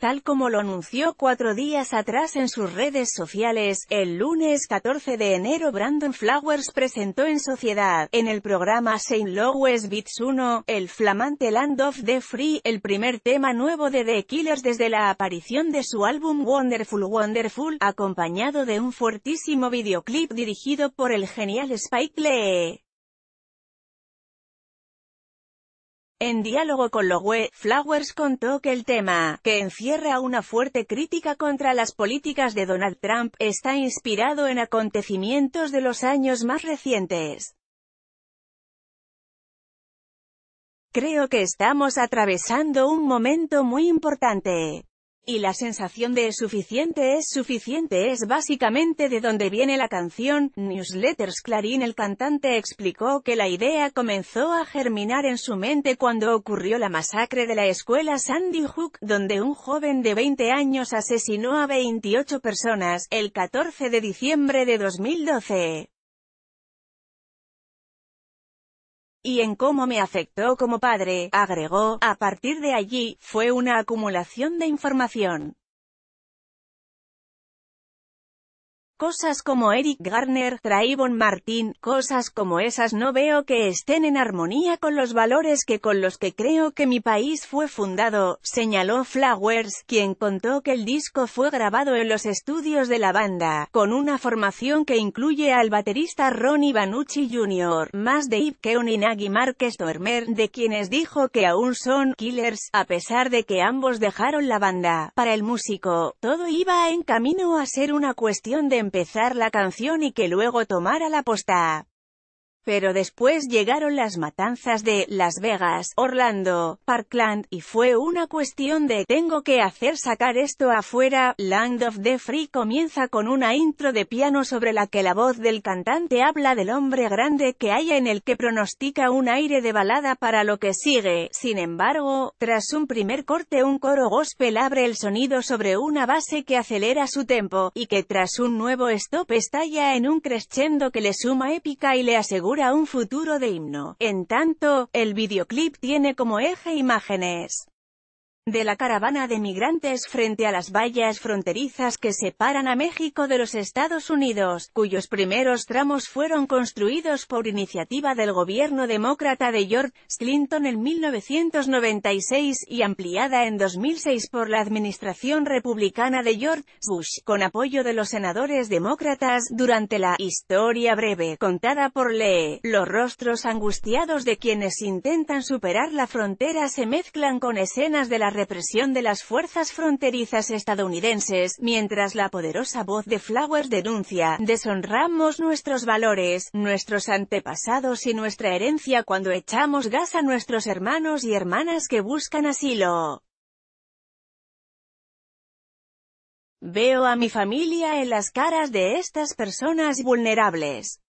Tal como lo anunció cuatro días atrás en sus redes sociales, el lunes 14 de enero Brandon Flowers presentó en sociedad, en el programa Saint Louis Beats 1, el flamante Land of the Free, el primer tema nuevo de The Killers desde la aparición de su álbum Wonderful Wonderful, acompañado de un fuertísimo videoclip dirigido por el genial Spike Lee. En diálogo con Lowe, Flowers contó que el tema, que encierra una fuerte crítica contra las políticas de Donald Trump, está inspirado en acontecimientos de los años más recientes. Creo que estamos atravesando un momento muy importante. Y la sensación de suficiente es suficiente es básicamente de donde viene la canción. Newsletters Clarín el cantante explicó que la idea comenzó a germinar en su mente cuando ocurrió la masacre de la escuela Sandy Hook, donde un joven de 20 años asesinó a 28 personas, el 14 de diciembre de 2012. y en cómo me afectó como padre, agregó, a partir de allí, fue una acumulación de información. Cosas como Eric Garner, Trayvon Martin, cosas como esas no veo que estén en armonía con los valores que con los que creo que mi país fue fundado, señaló Flowers, quien contó que el disco fue grabado en los estudios de la banda, con una formación que incluye al baterista Ronnie Banucci Jr., más Dave Keon y Nagy Marquez Dormer, de quienes dijo que aún son «killers», a pesar de que ambos dejaron la banda. Para el músico, todo iba en camino a ser una cuestión de empezar la canción y que luego tomara la posta. Pero después llegaron las matanzas de Las Vegas, Orlando, Parkland, y fue una cuestión de tengo que hacer sacar esto afuera. Land of the Free comienza con una intro de piano sobre la que la voz del cantante habla del hombre grande que haya en el que pronostica un aire de balada para lo que sigue. Sin embargo, tras un primer corte un coro gospel abre el sonido sobre una base que acelera su tempo, y que tras un nuevo stop estalla en un crescendo que le suma épica y le asegura a un futuro de himno. En tanto, el videoclip tiene como eje imágenes de la caravana de migrantes frente a las vallas fronterizas que separan a México de los Estados Unidos, cuyos primeros tramos fueron construidos por iniciativa del gobierno demócrata de George Clinton en 1996 y ampliada en 2006 por la administración republicana de George Bush, con apoyo de los senadores demócratas, durante la historia breve contada por Lee. Los rostros angustiados de quienes intentan superar la frontera se mezclan con escenas de la represión de las fuerzas fronterizas estadounidenses, mientras la poderosa voz de Flowers denuncia, deshonramos nuestros valores, nuestros antepasados y nuestra herencia cuando echamos gas a nuestros hermanos y hermanas que buscan asilo. Veo a mi familia en las caras de estas personas vulnerables.